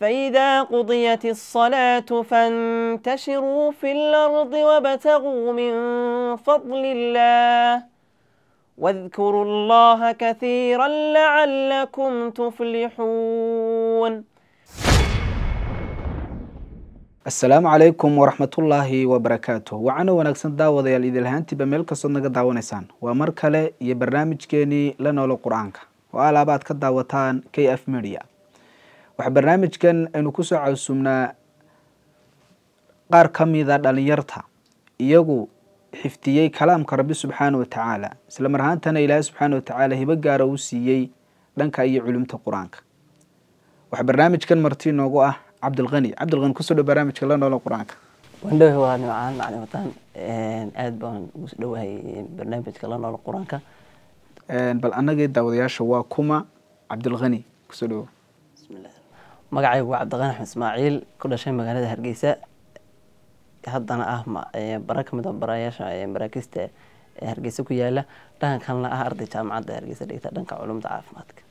فإذا قضيت الصلاة فانتشروا في الأرض وابتغوا من فضل الله واذكروا الله كثيرا لعلكم تفلحون السلام عليكم ورحمة الله وبركاته وعنا ونكسن داوضي الإدلهانتي بملك صندق داوانيسان ومركلة يبرنامج كيني لنولو قرآنك بعد كداوتان كي أف ميديا waxaa barnaamijkan aynu kusoo cawsumnaa qaar ka mida dhallinyarta iyagu xiftiyey kalaamka rabbi subxaana wa tacaala isla mar ahaantana ilaahay subxaana wa tacaala hibo gaara uu siiyey dhanka iyo culumta qur-aanka waxaa barnaamijkan marti inoogu ah cabdilqani cabdilqani kusoo dhow barnaamijka la noola qur-aanka wandhawe waa nimcaan macalin aad baan ugu soo dhowahay barnaamijka la noola qur-aanka bal annagii daawadayaasha waa kuma cabdilqani kusoo dhowo bismillah magacaygu waa cabdiqani axmed ismaaciil ku dhashay magaalada hargeysa haddana ah bara kamid ah barayaasha maraakiista ee hargeysa ku yaala dhanka ah arday jaamacadda hargeysa dhigta dhanka culumda caafimaadka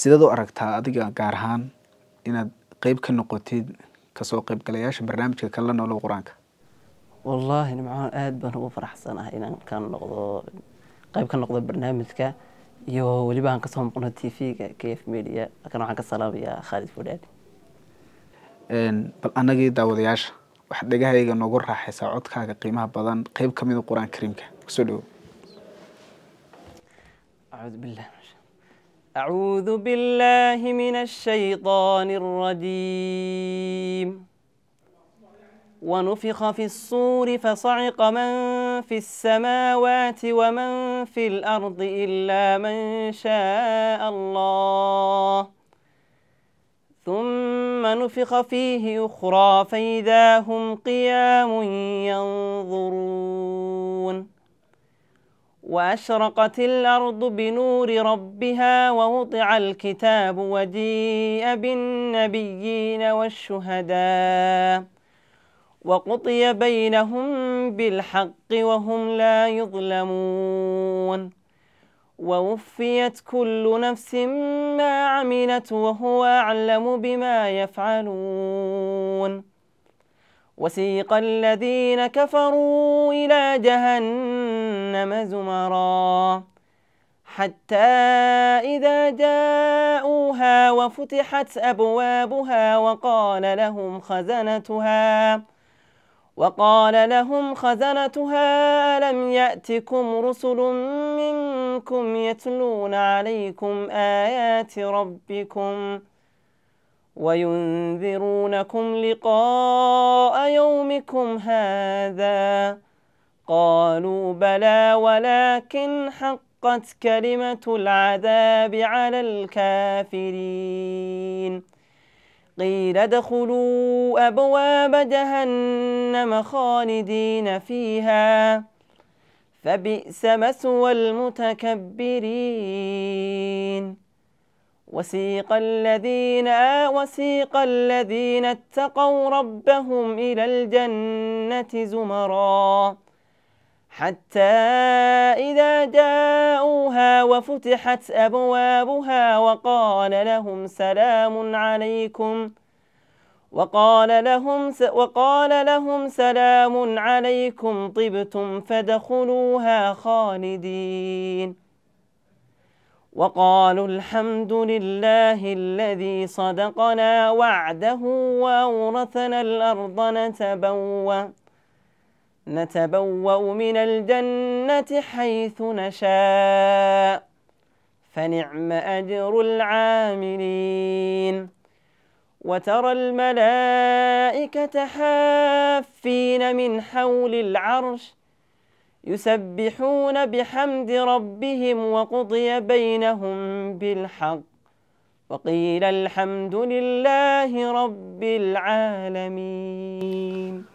sidaad u aragtaa adiga gaar ahaan inaad qeyb ka noqotid kasoo qeybgalayaasha barnaamijka kala noolo qur-aanka wallaahi nimcaan aada baan ugu faraxsanahay inaan ka noqdo qeyb ka noqdo barnaamijka يو ولي بان قسم قنا تي في كيف ميديا كانوا حق السلام يا خالد فلان ان بل انا جيت داود ياش واحد دغه هيغ نوغ راخي سعود كا قيمه بدن قيب كميد القران الكريم كسلو اعوذ بالله أعوذ بالله من الشيطان الرجيم ونفخ في الصور فصعق من في السماوات ومن في الأرض إلا من شاء الله ثم نفخ فيه أخرى فإذا هم قيام ينظرون وأشرقت الأرض بنور ربها ووضع الكتاب وديء بالنبيين والشهداء وقضي بينهم بالحق وهم لا يظلمون ووفيت كل نفس ما عملت وهو أعلم بما يفعلون وسيق الذين كفروا إلى جهنم زمرا حتى إذا جاءوها وفتحت أبوابها وقال لهم خزنتها وقال لهم خزنتها ألم يأتكم رسل منكم يتلون عليكم آيات ربكم وينذرونكم لقاء يومكم هذا قالوا بلى ولكن حقت كلمة العذاب على الكافرين قيل ادخلوا أبواب جهنم خالدين فيها فبئس مثوى المتكبرين وسيق الذين وسيق الذين اتقوا ربهم إلى الجنة زمرًا حتى إذا جاءوها وفتحت أبوابها وقال لهم سلام عليكم وقال لهم وقال لهم سلام عليكم طبتم فدخلوها خالدين وقالوا الحمد لله الذي صدقنا وعده وأورثنا الأرض نتبوأ نتبوأ من الجنة حيث نشاء فنعم أجر العاملين وترى الملائكة حافين من حول العرش يسبحون بحمد ربهم وقضي بينهم بالحق وقيل الحمد لله رب العالمين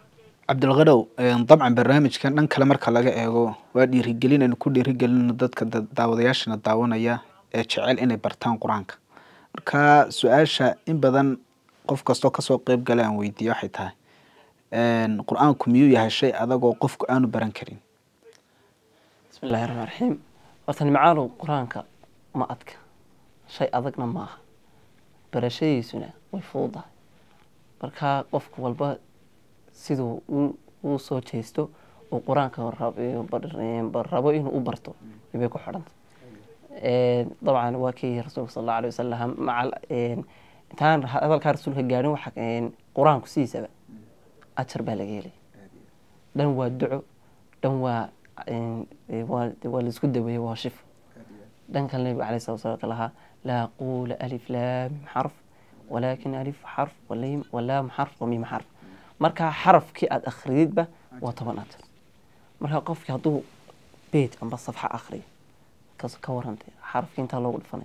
cabdilqadow dabcan barnaamijkan dhan kale marka laga eego waa dhiirigelin aynu ku dhiirigelino dadka daawadayaashana daawanaya ee jecel inay bartaan qur-aanka marka su-aasha in badan qof kastoo kasoo qeyb gala aan weydiiyo waxay tahay qur-aanku miyuu yahay shay adagoo qofku aanu baran karin bismi illahi raxmaan raxiim horta nimcaalow qur-aanka ma adka shay adagna maaha barashadiisuna way fududahay marka qofku walba siduu u soo jeesto uu qur-aanka rabo inuu u barto ibay ku xidhanta dabcan waa kii rasuulka sal alla alay wasalam intaan hadalkaa rasuulka gaarin waxa qur-aanku sidiisaba ajar baa laga helay dhan waa duco dhan waa waa laisku daweeye waa shifo dhan kale nabiga alay sala slam lahaa laa quula alif laamim xarf walaakin alif xarf walim walaam xarf wamim xarf مركا حرف كي أد أخريد با وطبانات مركا قف يهدو بيت أم بس صفحة أخري كاس كورنتي حرف كي انتا لو الفني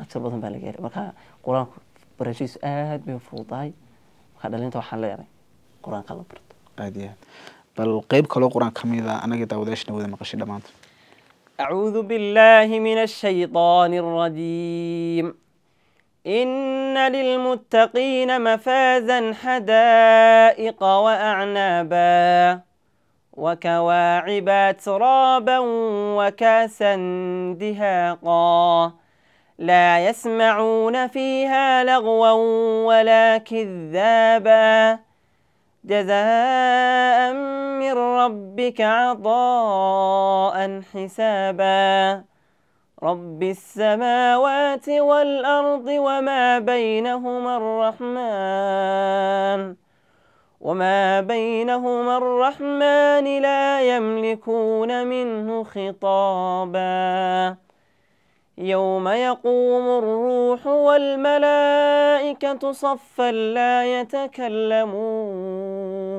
أتشر بطن بالي غيري مركا قرآن برجيس آد بيو فوضاي مركا دلين توحان ليري قرآن قلب برد أدي بل قيب كلو قرآن كميدا أنا جيتا وديش نبودي مقشي دمانت أعوذ بالله من الشيطان الرجيم إن للمتقين مفازا حدائق وأعنابا وكواعب ترابا وكاسا دهاقا لا يسمعون فيها لغوا ولا كذابا جزاء من ربك عطاء حسابا رب السماوات والأرض وما بينهما الرحمن وما بينهما الرحمن لا يملكون منه خطابا يوم يقوم الروح والملائكة صفا لا يتكلمون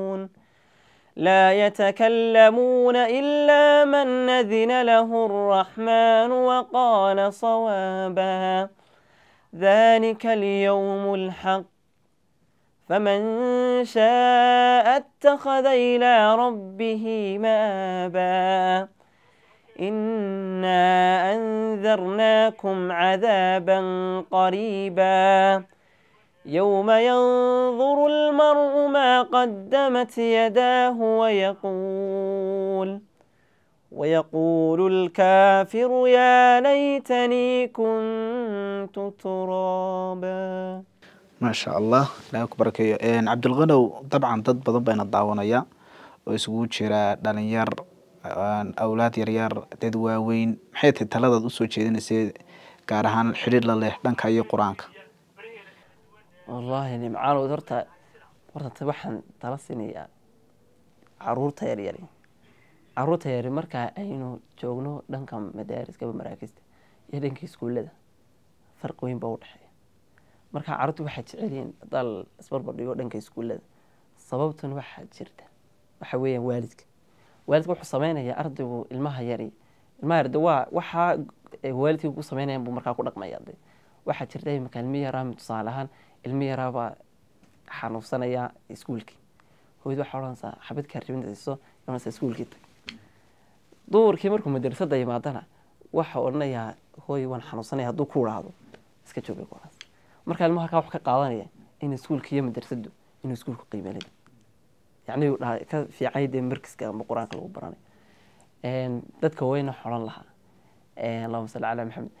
لا يتكلمون إلا من أذن له الرحمن وقال صوابا ذلك اليوم الحق فمن شاء اتخذ إلى ربه مآبا إنا أنذرناكم عذابا قريبا يوم ينظر المرء ما قدمت يداه ويقول ويقول الكافر يا ليتني كنت ترابا ما شاء الله لا أكبرك يا عبد الغنو طبعا ضد بضب بين الضعونية ويسقو جرا دانيار أولاد يريار تدواوين حيث تلادد دوسو تشيدين سي كارهان الحرير لله دنك هاي قرآنك wallaahi nimcaanood horta horta waxaan tala sinayaa caruurta yaryari caruurta yari markaa aynu joogno dhanka madaariskaba maraakista iyo dhanka iskuullada farqi weyn baa u dhexeeya markaa carruurtu waxaa jecelyihiin daal isbarbar dhigo dhanka iskuullada sababtuna waxaa jirta waxa weeyaan waalidka waalidka wuxuu sameynayaa ardaygu ilmaha yari ilmaha yari de waa waxaa eh, waalidkii ku sameynayaan buu markaa ku dhaqmaya de waxaa jirta iminka ilmi yaraami tusaale ahaan ilmi yaraabaa xanuufsanaya iskuulkii hooyad waxaa odhanaysaa xabadkaa ribinta siiso odhanaysaa iskuulkii tag duurkii markuu madrasada yimaadana waxa odhanayaa hooy waan xanuunsanaya hadduu ku idhaahdo iska jooga kuwaas markaa ilmaha halkaa wax ka qaadanaya in iskuulka iyo madrasadu inuu iskuulku qiimeelay yacni uu ka fiicay dee markiska ama qur-aanka lagu baranay dadka waaweyn wax lahaa allahuma salli calaa maxamed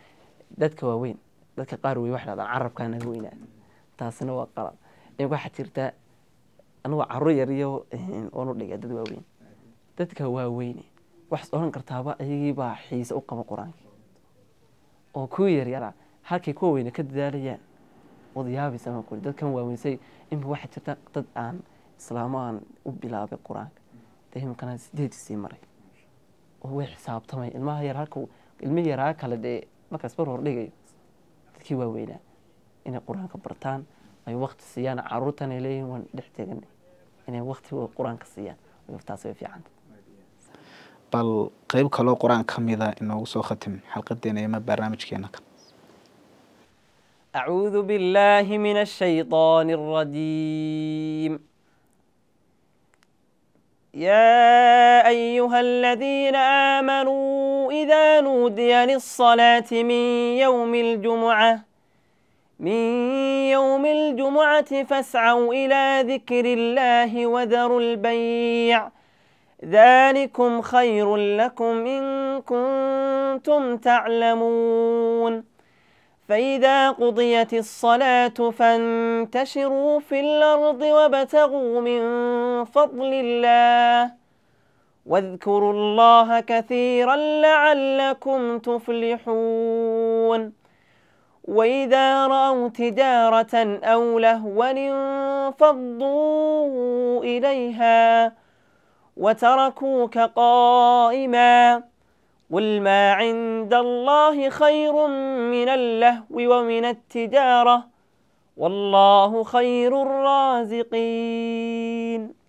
dadka waaweyn dadka qaar wey waxay dhahdaan carabkaa naga weynaada taasina waa qalad waxaa jirta anuga caruur yariyo anu dhiga dad waaweyn dadka waaweyne waxaas odhan kartaaba iyagiibaa xiise u qaba qur-aanka oo kuwii yaryaraa halkay kuwa weyne ka dadaalayaan wadyaabisama kuli dadkan waaweysay imika waxaa jirta dad aan islaamo aan u bilaabay qur-aanka de imikana sideedisii maray oo way xisaabtamay ilmaha yar halka ilmi yaraa kale dee markaas bar hor dhigayo كي وويلا إن القرآن كبرتان أي وقت السيان عروتان إليهم ونحتاجن إن وقت هو القرآن كسيان ويفتاس في عند بل قريب كلو قرآن كم إذا إنه وصو ختم حلقة دينا يما برنامج كينك أعوذ بالله من الشيطان الرجيم يا أيها الذين آمنوا إذا نودي للصلاة من يوم الجمعة من يوم الجمعة فاسعوا إلى ذكر الله وذروا البيع ذلكم خير لكم إن كنتم تعلمون فإذا قضيت الصلاة فانتشروا في الأرض وابتغوا من فضل الله واذكروا الله كثيرا لعلكم تفلحون واذا راوا تجاره او لهوا انفضوا اليها وتركوك قائما قل ما عند الله خير من اللهو ومن التجاره والله خير الرازقين